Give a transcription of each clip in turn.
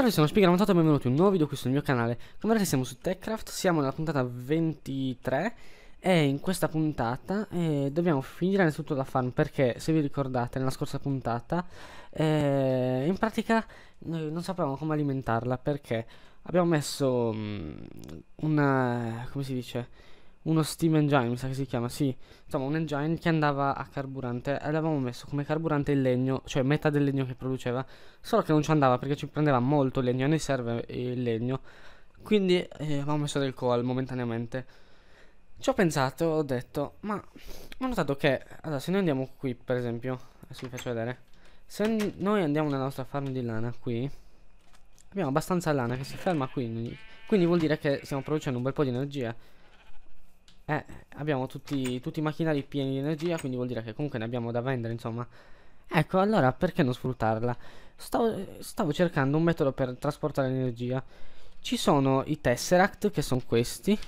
Ciao ragazzi, sono Spiga, Montato e benvenuti in un nuovo video qui sul mio canale Come vedete siamo su Techcraft, siamo nella puntata 23 E in questa puntata eh, dobbiamo finire innanzitutto la farm Perché se vi ricordate nella scorsa puntata eh, In pratica noi non sapevamo come alimentarla Perché abbiamo messo mh, mm, una... come si dice uno steam engine, mi sa che si chiama, sì, insomma un engine che andava a carburante e l'avevamo messo come carburante il legno, cioè metà del legno che produceva, solo che non ci andava perché ci prendeva molto legno, a noi serve il legno, quindi eh, avevamo messo del coal momentaneamente. Ci ho pensato, ho detto, ma ho notato che, allora se noi andiamo qui per esempio, adesso vi faccio vedere, se noi andiamo nella nostra farm di lana qui, abbiamo abbastanza lana che si ferma qui, quindi vuol dire che stiamo producendo un bel po' di energia. Eh, abbiamo tutti, tutti i macchinari pieni di energia, quindi vuol dire che comunque ne abbiamo da vendere, insomma. Ecco, allora perché non sfruttarla? Stavo, stavo cercando un metodo per trasportare l'energia. Ci sono i Tesseract, che sono questi.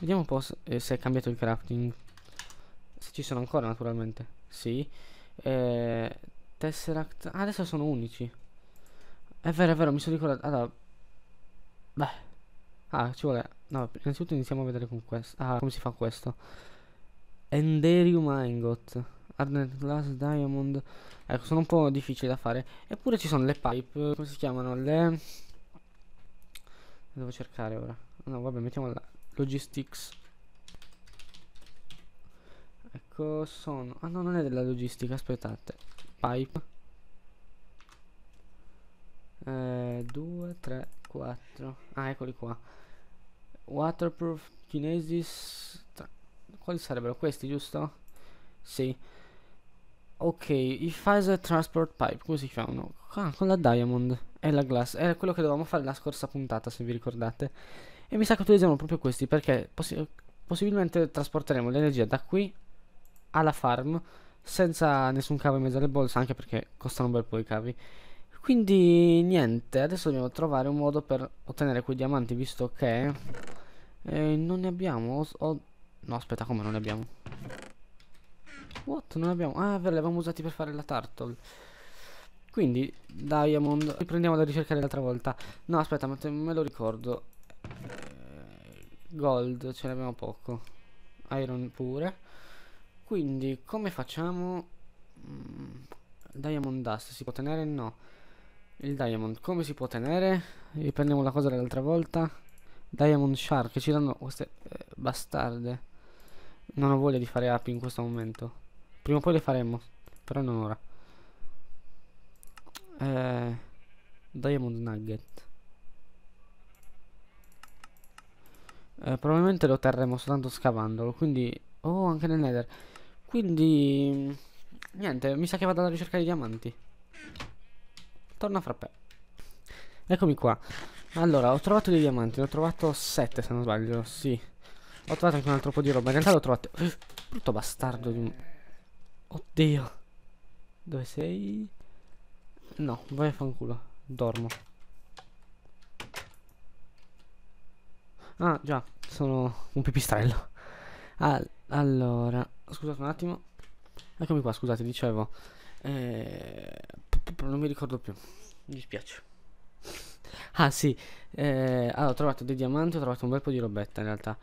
Vediamo un po' se, eh, se è cambiato il crafting. Se ci sono ancora, naturalmente. Sì. Eh, tesseract. Ah, adesso sono unici. È vero, è vero, mi sono ricordato. Allora... Beh. Ah, ci vuole... No, innanzitutto iniziamo a vedere con questo. Ah, come si fa questo. Enderium Angot. Ardent Glass Diamond. Ecco, sono un po' difficili da fare. Eppure ci sono le pipe. Come si chiamano? Le... Devo cercare ora. No, vabbè, mettiamo la logistics. Ecco, sono... Ah, no, non è della logistica, aspettate. Pipe. 2, 3, 4. Ah, eccoli qua waterproof kinesis quali sarebbero questi giusto? sì ok i phaser transport pipe come si chiamano? Ah, con la diamond e la glass era quello che dovevamo fare la scorsa puntata se vi ricordate e mi sa che utilizziamo proprio questi perché possi possibilmente trasporteremo l'energia da qui alla farm senza nessun cavo in mezzo alle bolse anche perché costano un bel po' i cavi quindi niente, adesso dobbiamo trovare un modo per ottenere quei diamanti, visto che eh, non ne abbiamo. Ho... No, aspetta, come non ne abbiamo? What? Non abbiamo. Ah, ve li avevamo usati per fare la turtle. Quindi, Diamond, riprendiamo da ricercare l'altra volta. No, aspetta, me lo ricordo. Eh, gold, ce ne abbiamo poco. Iron pure. Quindi, come facciamo? Mm, diamond Dust, si può tenere? No. Il diamond, come si può tenere? Riprendiamo la cosa dell'altra volta. Diamond shark, ci danno queste eh, bastarde. Non ho voglia di fare api in questo momento. Prima o poi le faremo, però non ora. Eh, diamond nugget. Eh, probabilmente lo terremo soltanto scavandolo, quindi... Oh, anche nel nether. Quindi... Niente, mi sa che vado alla ricerca di diamanti. Torna fra te. Eccomi qua. Allora, ho trovato dei diamanti. Ne ho trovato 7 se non sbaglio. Sì. Ho trovato anche un altro po' di roba. In realtà l'ho trovato... Uh, brutto bastardo di un... Oddio. Dove sei? No, vai a fanculo. Dormo. Ah, già. Sono un pipistrello. Ah, allora... Scusate un attimo. Eccomi qua, scusate, dicevo... Eh, non mi ricordo più. Mi dispiace. Ah sì, eh, allora ho trovato dei diamanti, ho trovato un bel po' di robetta in realtà.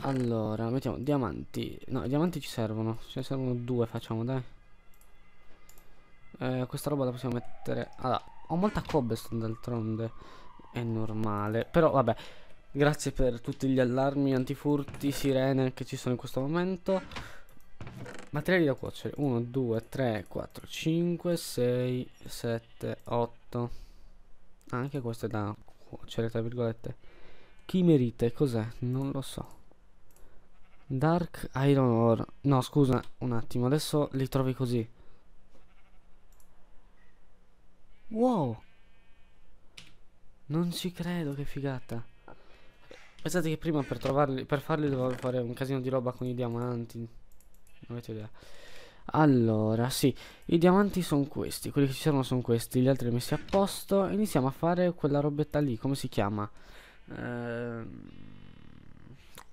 Allora, mettiamo diamanti. No, i diamanti ci servono. Ce ne servono due, facciamo, dai. Eh, questa roba la possiamo mettere... Allora, ho molta cobblestone d'altronde. È normale. Però, vabbè. Grazie per tutti gli allarmi, antifurti, sirene che ci sono in questo momento. Materiali da cuocere 1, 2, 3, 4, 5, 6, 7, 8 Anche questo è da cuocere tra virgolette Chimerite cos'è? Non lo so Dark Iron Ore No scusa un attimo adesso li trovi così Wow Non ci credo che figata Pensate che prima per trovarli Per farli dovevo fare un casino di roba con i diamanti non avete idea. Allora, sì, i diamanti sono questi, quelli che ci sono sono questi, gli altri li messi a posto. Iniziamo a fare quella robetta lì, come si chiama? Ehm...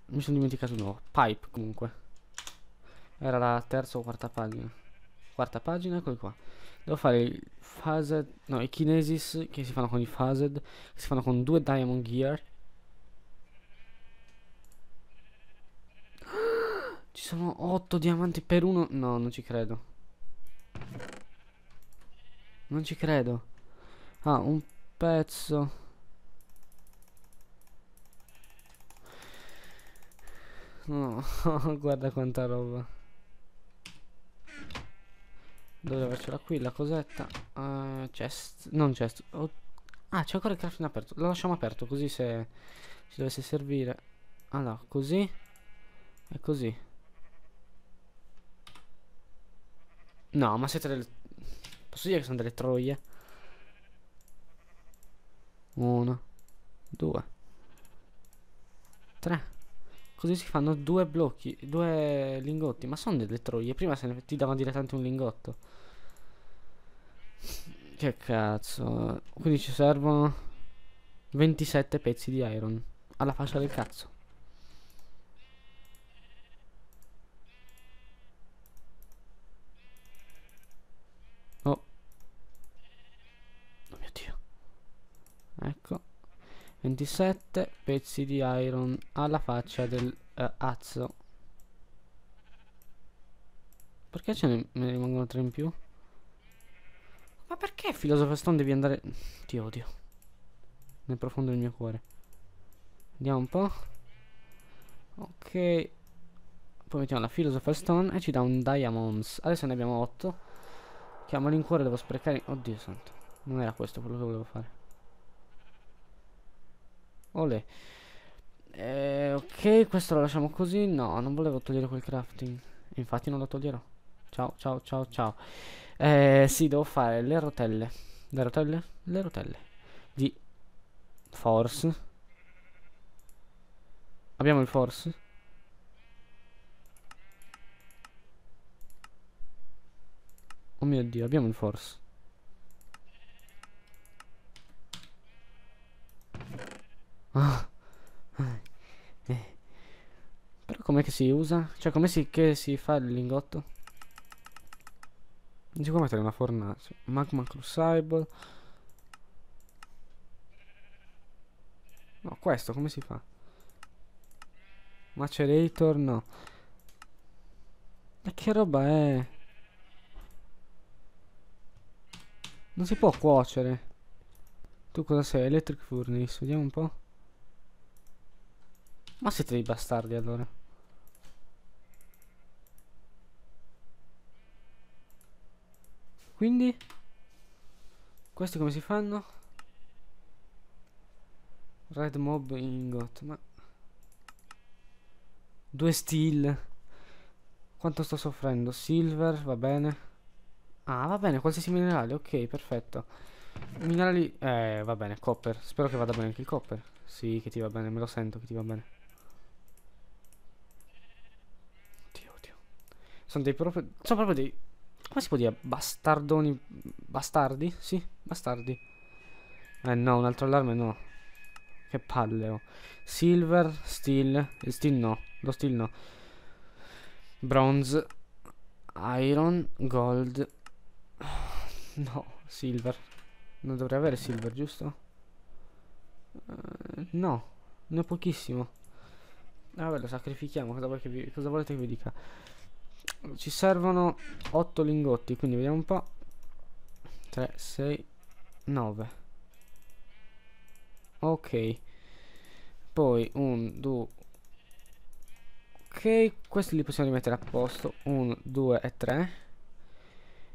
Mi sono dimenticato il nuovo, pipe comunque. Era la terza o quarta pagina. Quarta pagina, eccoli qua. Devo fare i phased, no, i kinesis che si fanno con i phased, che si fanno con due diamond gear Ci sono 8 diamanti per uno. No, non ci credo. Non ci credo. Ah, un pezzo. No, guarda quanta roba. Dovrei avercela qui, la cosetta. Uh, chest. Non chest. Oh. Ah, c'è ancora il crafting aperto. Lo lasciamo aperto così se ci dovesse servire. Allora, così. E così. No, ma siete delle... Posso dire che sono delle troie? Uno. Due. Tre. Così si fanno due blocchi, due lingotti. Ma sono delle troie. Prima se ne ti davano direttamente un lingotto. Che cazzo. Quindi ci servono 27 pezzi di iron. Alla faccia del cazzo. ecco 27 pezzi di iron alla faccia del eh, azzo perché ce ne, ne rimangono tre in più? ma perché filosofo stone devi andare ti odio nel profondo del mio cuore vediamo un po' ok poi mettiamo la philosopher stone e ci dà un diamonds adesso ne abbiamo 8 chiamo l'incuore devo sprecare oddio santo non era questo quello che volevo fare Ole. Eh, ok, questo lo lasciamo così. No, non volevo togliere quel crafting. Infatti non lo toglierò. Ciao, ciao, ciao, ciao. Eh, sì, devo fare le rotelle. Le rotelle? Le rotelle. Di force. Abbiamo il force? Oh mio Dio, abbiamo il force. Ah. Eh. Però com'è che si usa? Cioè com'è si, si, fa il lingotto? Non si può mettere una fornace. Magma crucible. No, questo come si fa? Macerator no. Ma che roba è? Non si può cuocere. Tu cosa sei? Electric furnace. Vediamo un po'. Ma siete dei bastardi allora. Quindi? Questi come si fanno? Red mob ingot, ma... Due steel. Quanto sto soffrendo? Silver, va bene. Ah, va bene, qualsiasi minerale, ok, perfetto. Minerali... Eh, va bene, copper. Spero che vada bene anche il copper. Sì, che ti va bene, me lo sento che ti va bene. Sono dei proprio. Sono proprio dei. Come si può dire? Bastardoni. Bastardi? Sì, bastardi. Eh no, un altro allarme no. Che palle oh. Silver, steel. Il steel no. Lo steel no. Bronze. Iron, gold. No, silver. Non dovrei avere silver, giusto? Uh, no, ne ho pochissimo. Vabbè, lo sacrifichiamo. Cosa, che vi, cosa volete che vi dica? Ci servono 8 lingotti, quindi vediamo un po'. 3, 6, 9. Ok. Poi un, 2. Ok, questi li possiamo rimettere a posto. 1, 2 e 3.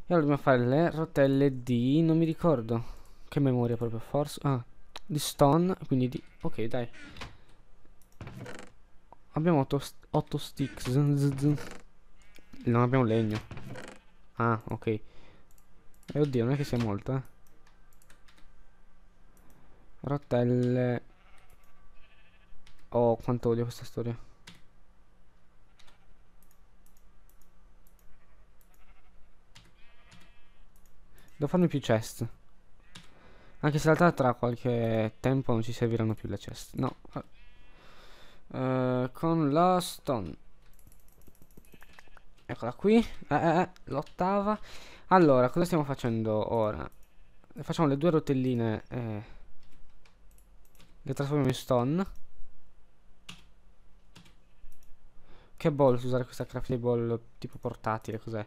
E allora dobbiamo fare le rotelle di... non mi ricordo. Che memoria proprio, forse. Ah, di stone, quindi di... Ok, dai. Abbiamo 8 sticks. Non abbiamo legno. Ah, ok. E eh, oddio, non è che sia molto, eh. Rotelle. Oh, quanto odio questa storia. Devo farmi più chest. Anche se in realtà tra qualche tempo non ci serviranno più le chest. No. Uh, con la stone. Eccola qui. Eh, eh, eh, l'ottava. Allora, cosa stiamo facendo ora? Facciamo le due rotelline. Eh, le trasformiamo in stone. Che ball usare questa crafting ball tipo portatile, cos'è?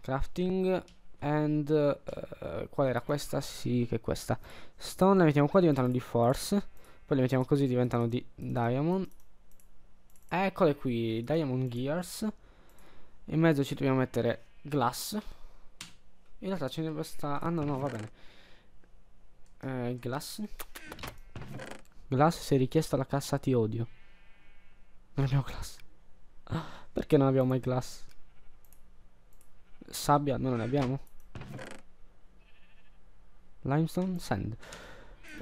Crafting and... Uh, qual era questa? Sì, che è questa. Stone le mettiamo qua, diventano di force. Poi le mettiamo così, diventano di diamond. Eccole qui, diamond gears in mezzo ci dobbiamo mettere glass in realtà ce ne basta ah no no va bene eh, glass glass se richiesta la cassa ti odio non abbiamo glass ah, perché non abbiamo mai glass sabbia non ne abbiamo limestone sand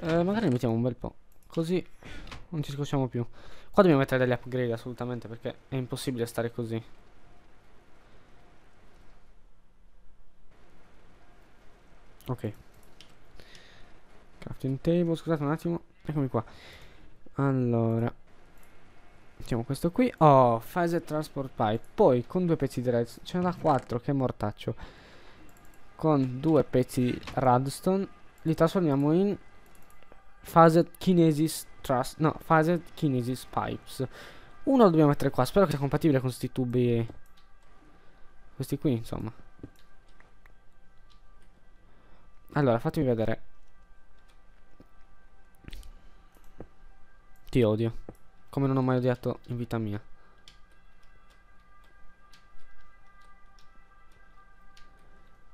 eh, magari mettiamo un bel po' così non ci scocciamo più qua dobbiamo mettere delle upgrade assolutamente perché è impossibile stare così Ok. Crafting table, scusate un attimo. Eccomi qua. Allora. Mettiamo questo qui. Oh, phase transport pipe. Poi con due pezzi di redstone. Ce n'era quattro, che mortaccio. Con due pezzi di redstone li trasformiamo in phased kinesis trust. No, phased kinesis pipes. Uno lo dobbiamo mettere qua. Spero che sia compatibile con questi tubi. Questi qui, insomma. Allora, fatemi vedere. Ti odio. Come non ho mai odiato in vita mia.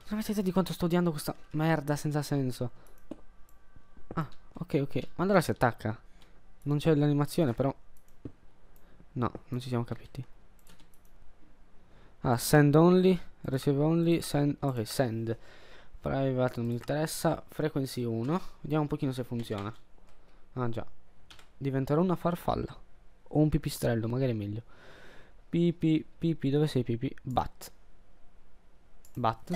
Non avete idea di quanto sto odiando questa merda senza senso. Ah, ok, ok. Ma allora si attacca. Non c'è l'animazione, però. No, non ci siamo capiti. Ah, send only, receive only, send... Ok, send. Private non mi interessa. Frequency 1. Vediamo un pochino se funziona. Ah già. Diventerò una farfalla. O un pipistrello, magari meglio. Pipi, pipi, dove sei pipi? Bat. Bat.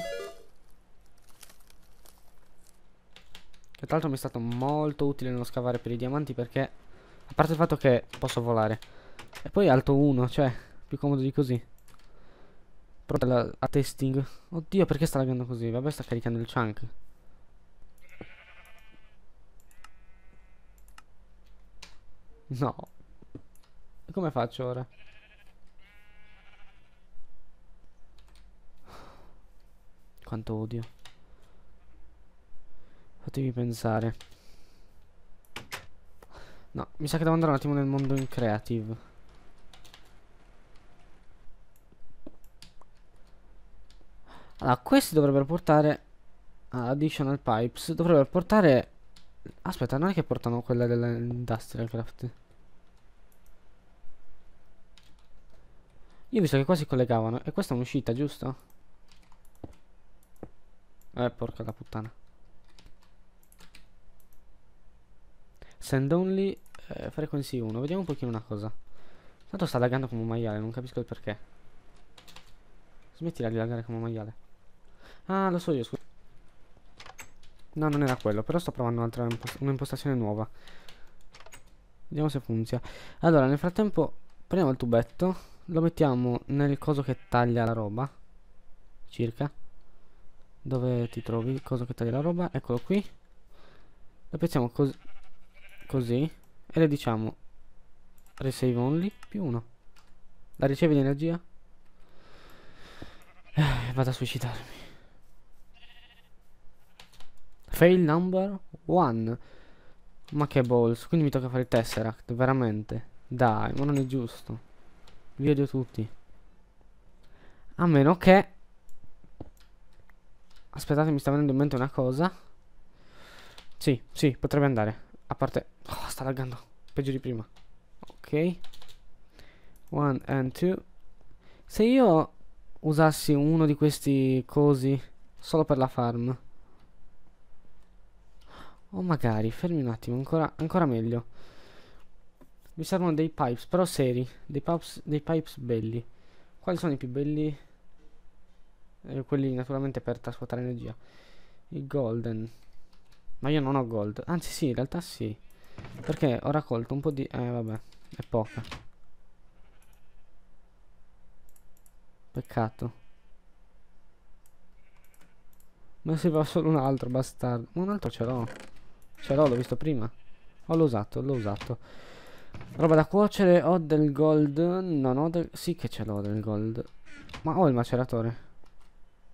Che tra l'altro mi è stato molto utile nello scavare per i diamanti perché... A parte il fatto che posso volare. E poi alto 1, cioè, più comodo di così. Pronto a testing. Oddio, perché sta laggando così? Vabbè, sta caricando il chunk. No. come faccio ora? Quanto odio. Fatemi pensare. No, mi sa che devo andare un attimo nel mondo in creative. Allora, questi dovrebbero portare... Ah, additional pipes. Dovrebbero portare... Aspetta, non è che portano quella dell'industrial craft. Io ho visto che qua si collegavano. E questa è un'uscita, giusto? Eh, porca la puttana. Send only eh, frequency 1. Vediamo un pochino una cosa. Tanto sta laggando come un maiale, non capisco il perché. Smettila di laggare come un maiale. Ah, lo so io, scusa. No, non era quello, però sto provando un'impostazione un nuova. Vediamo se funziona. Allora, nel frattempo prendiamo il tubetto, lo mettiamo nel coso che taglia la roba. Circa. Dove ti trovi? Il coso che taglia la roba, eccolo qui. Lo piazziamo cos così e le diciamo resave only più uno. La ricevi di energia? Eh, vado a suicidarmi. Fail number one. Ma che balls. Quindi mi tocca fare il tesseract. Veramente. Dai, ma non è giusto. Vi odio tutti. A meno che... Aspettate, mi sta venendo in mente una cosa. Sì, sì, potrebbe andare. A parte... Oh, sta laggando. Peggio di prima. Ok. One and two. Se io usassi uno di questi cosi solo per la farm... O magari, fermi un attimo, ancora, ancora meglio. Mi servono dei pipes, però seri. Dei pipes, dei pipes belli. Quali sono i più belli? Eh, quelli naturalmente per trasportare energia. I golden. Ma io non ho gold. Anzi sì, in realtà sì. Perché ho raccolto un po' di... Eh vabbè, è poca. Peccato. Ma se va solo un altro bastardo. Un altro ce l'ho. Ce cioè, l'ho, l'ho visto prima. Ho usato, l'ho usato. Roba da cuocere, ho del gold. Non ho del... Sì che ce l'ho del gold. Ma ho il maceratore.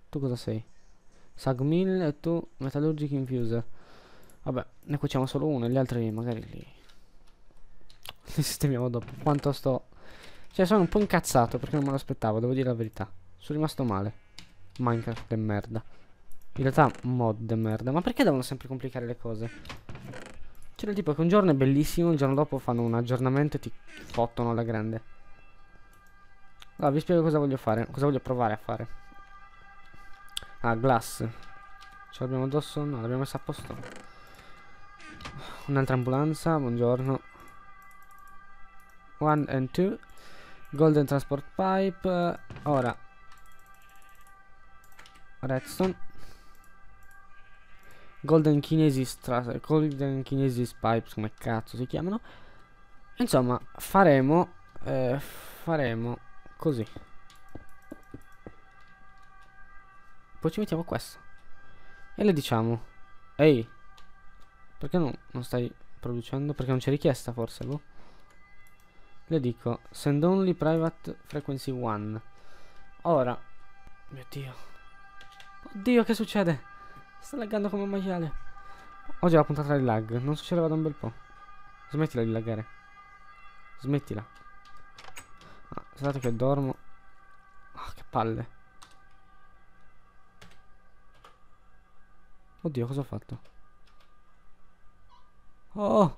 Tu cosa sei? Sagmill e tu Metallurgic Infuser. Vabbè, ne cuociamo solo uno e gli altri magari li... Li sistemiamo dopo. Quanto sto... Cioè, sono un po' incazzato perché non me l'aspettavo, devo dire la verità. Sono rimasto male. Minecraft è merda. In realtà mod merda. Ma perché devono sempre complicare le cose? C'era del tipo che un giorno è bellissimo, il giorno dopo fanno un aggiornamento e ti fottono alla grande. Allora, vi spiego cosa voglio fare, cosa voglio provare a fare. Ah, glass. Ce l'abbiamo addosso? No, l'abbiamo messa a posto. Un'altra ambulanza, buongiorno. One and two. Golden transport pipe. Ora. Redstone. Golden Kinesis Golden Chinesi Pipes come cazzo si chiamano insomma faremo eh, faremo così poi ci mettiamo questo e le diciamo ehi perché no, non stai producendo perché non c'è richiesta forse boh le dico send only private frequency 1 ora mio dio oddio che succede Sta laggando come un maiale. Oggi è la puntata di lag. Non succedeva da un bel po'. Smettila di laggare. Smettila. Ah, scusate che dormo. Ah, che palle. Oddio, cosa ho fatto? Oh!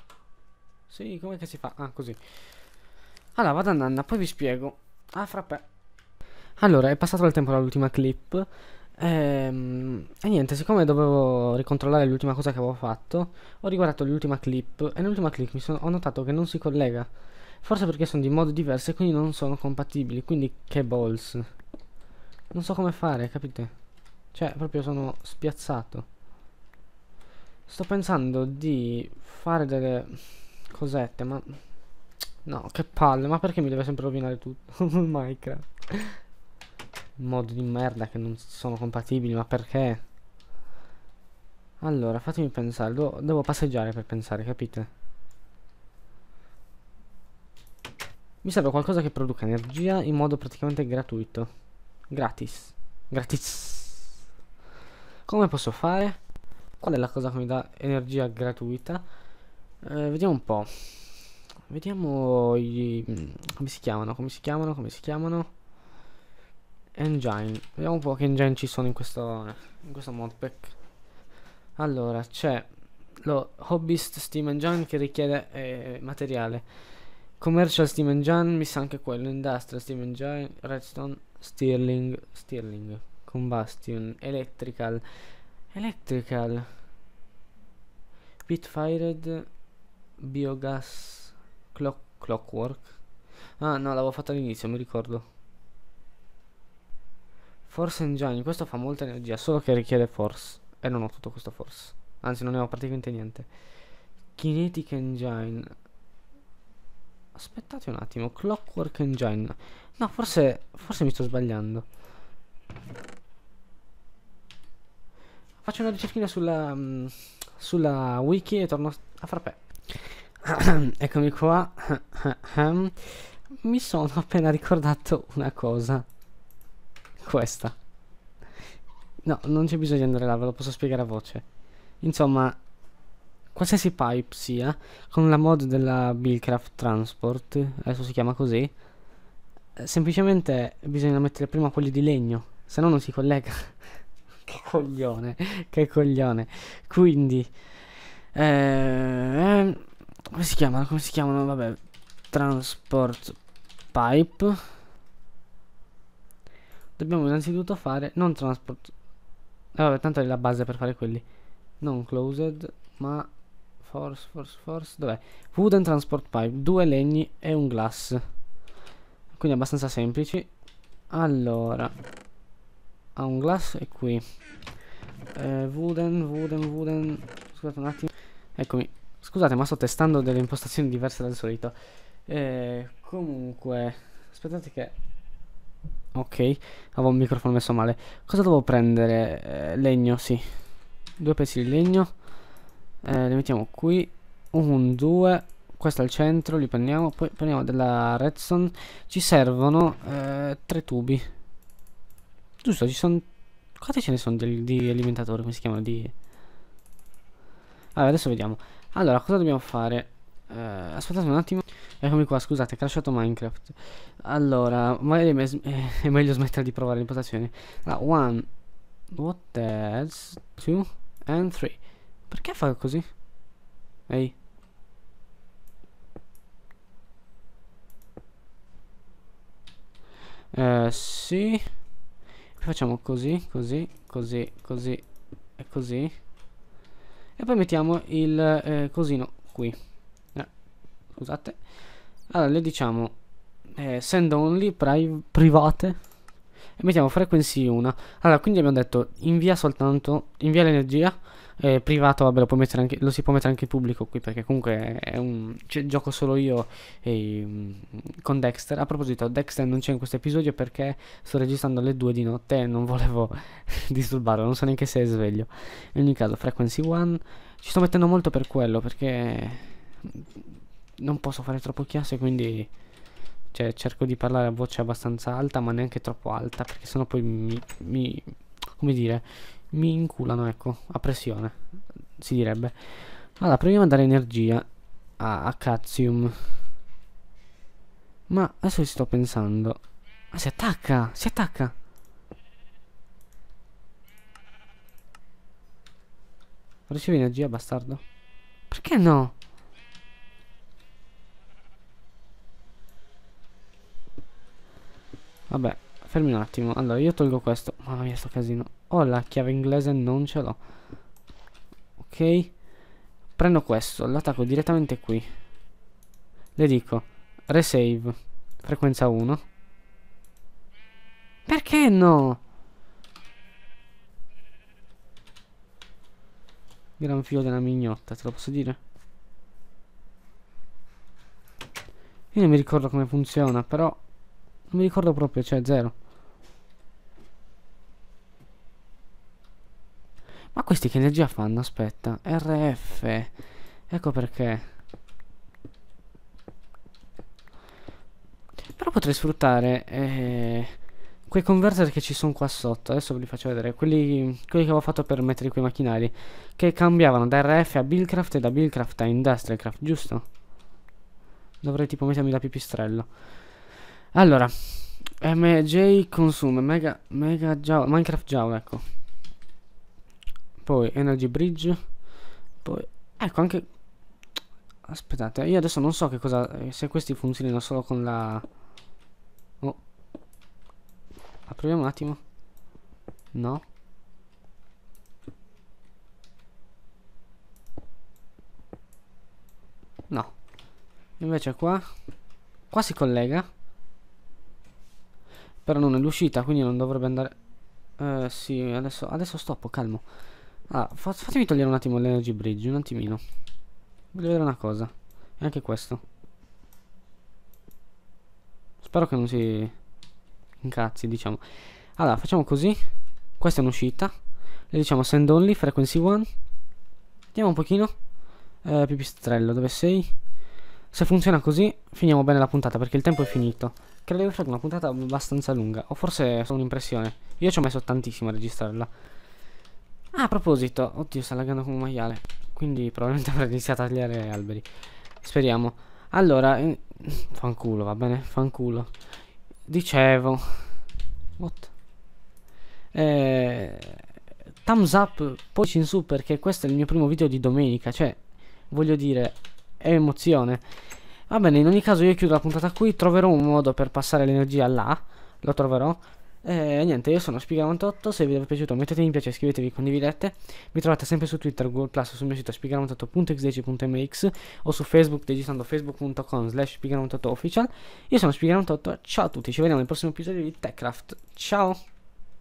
Sì, com'è che si fa? Ah, così. Allora, vado a nanna, poi vi spiego. Ah, frappè. Allora, è passato il tempo dall'ultima clip. Ehm, e niente, siccome dovevo ricontrollare l'ultima cosa che avevo fatto, ho riguardato l'ultima clip e nell'ultima clip sono, ho notato che non si collega. Forse perché sono di modi diversi e quindi non sono compatibili, quindi che balls. Non so come fare, capite? Cioè, proprio sono spiazzato. Sto pensando di fare delle cosette, ma... No, che palle, ma perché mi deve sempre rovinare tutto? Minecraft mod di merda che non sono compatibili, ma perché? Allora, fatemi pensare, devo, devo passeggiare per pensare, capite? Mi serve qualcosa che produca energia in modo praticamente gratuito. Gratis. Gratis. Come posso fare? Qual è la cosa che mi dà energia gratuita? Eh, vediamo un po'. Vediamo i... come si chiamano, come si chiamano, come si chiamano engine vediamo un po' che engine ci sono in questo in questo modpack allora c'è lo hobbyist steam engine che richiede eh, materiale commercial steam engine mi sa anche quello industrial steam engine redstone stirling stirling combustion electrical electrical pit fired biogas clock, clockwork ah no l'avevo fatto all'inizio mi ricordo Force Engine, questo fa molta energia, solo che richiede force. E non ho tutto questo force. Anzi, non ne ho praticamente niente. Kinetic Engine. Aspettate un attimo, Clockwork Engine. No, forse, forse mi sto sbagliando. Faccio una ricerchina sulla, mm, sulla wiki e torno a frappè. Eccomi qua. Mi sono appena ricordato una cosa questa. No, non c'è bisogno di andare là, ve lo posso spiegare a voce. Insomma, qualsiasi pipe sia, con la mod della Billcraft Transport, adesso si chiama così, eh, semplicemente bisogna mettere prima quelli di legno, se no non si collega. che coglione, che coglione. Quindi, eh, come si chiamano? Come si chiamano? Vabbè, Transport Pipe Dobbiamo innanzitutto fare non transport. Eh, vabbè, tanto è la base per fare quelli. Non closed, ma force, force, force. Dov'è? Wooden transport pipe, due legni e un glass. Quindi abbastanza semplici. Allora, ha un glass e qui. Eh, wooden, wooden, wooden. Scusate un attimo. Eccomi. Scusate, ma sto testando delle impostazioni diverse dal solito. Eh, comunque, aspettate che Ok, avevo il microfono messo male. Cosa devo prendere? Eh, legno, sì. Due pezzi di legno. Eh, li mettiamo qui. Un, due. Questo al centro, li prendiamo. Poi prendiamo della redstone. Ci servono eh, tre tubi. Giusto, ci sono... Quanti ce ne sono di, di alimentatore? Come si chiamano? Di... Allora, adesso vediamo. Allora, cosa dobbiamo fare? Uh, aspettate un attimo. Eccomi qua, scusate, è crashato Minecraft. Allora, magari è, è meglio smettere di provare l'impostazione. Allora, ah, one, what else, two, and three. Perché fa così? Ehi. Eh, sì. Facciamo così, così, così, così e così. E poi mettiamo il eh, cosino qui scusate allora le diciamo eh, send only private e mettiamo frequency 1 allora quindi abbiamo detto invia soltanto invia l'energia eh, privato vabbè lo, anche, lo, si può mettere anche in pubblico qui perché comunque è un cioè, gioco solo io e, mm, con Dexter a proposito Dexter non c'è in questo episodio perché sto registrando alle 2 di notte e non volevo disturbarlo non so neanche se è sveglio in ogni caso frequency 1 ci sto mettendo molto per quello perché non posso fare troppo chiasso quindi cioè, cerco di parlare a voce abbastanza alta ma neanche troppo alta perché sennò poi mi, mi come dire mi inculano ecco a pressione si direbbe allora proviamo a dare energia a, a Cazium ma adesso ci sto pensando ah si attacca si attacca ricevi energia bastardo perché no Vabbè, fermi un attimo. Allora, io tolgo questo. Mamma mia, sto casino. Ho oh, la chiave inglese non ce l'ho. Ok. Prendo questo, l'attacco direttamente qui. Le dico, resave, frequenza 1. Perché no? Gran filo della mignotta, te lo posso dire? Io non mi ricordo come funziona, però non mi ricordo proprio, cioè zero. Ma questi che energia fanno? Aspetta, RF. Ecco perché. Però potrei sfruttare eh, quei converter che ci sono qua sotto. Adesso ve li faccio vedere. Quelli, quelli che avevo fatto per mettere quei macchinari. Che cambiavano da RF a Billcraft e da Billcraft a Industrialcraft, giusto? Dovrei tipo mettermi da pipistrello. Allora, MJ consume mega, mega Java, Minecraft Java, ecco. Poi Energy Bridge. Poi, ecco anche... Aspettate, io adesso non so che cosa... Eh, se questi funzionano solo con la... Oh. Apriamo un attimo. No. No. Invece qua... Qua si collega. Però non è l'uscita, quindi non dovrebbe andare... Eh, sì, adesso, adesso stoppo, calmo. Allora, ah, fa, fatemi togliere un attimo l'energy bridge, un attimino. Voglio vedere una cosa. E anche questo. Spero che non si incazzi, diciamo. Allora, facciamo così. Questa è un'uscita. Le diciamo send only, frequency one. Vediamo un pochino. Eh, pipistrello, dove sei? Se funziona così, finiamo bene la puntata perché il tempo è finito credo di aver fatto una puntata abbastanza lunga, o forse sono un'impressione. Io ci ho messo tantissimo a registrarla. Ah, a proposito, oddio, sta laggando come un maiale. Quindi probabilmente avrei iniziato a tagliare alberi. Speriamo. Allora, eh, fanculo, va bene? Fanculo. Dicevo... What? Eh, thumbs up, poi in su perché questo è il mio primo video di domenica, cioè, voglio dire, è emozione. Va bene, in ogni caso io chiudo la puntata qui, troverò un modo per passare l'energia là, lo troverò. E niente, io sono Spiga98, se vi è piaciuto mettete mi piace, iscrivetevi, condividete. Mi trovate sempre su Twitter, Google Plus, sul mio sito spiga98.x10.mx o su Facebook digitando facebook.com slash spiga98official. Io sono Spiga98, ciao a tutti, ci vediamo nel prossimo episodio di Techcraft, ciao!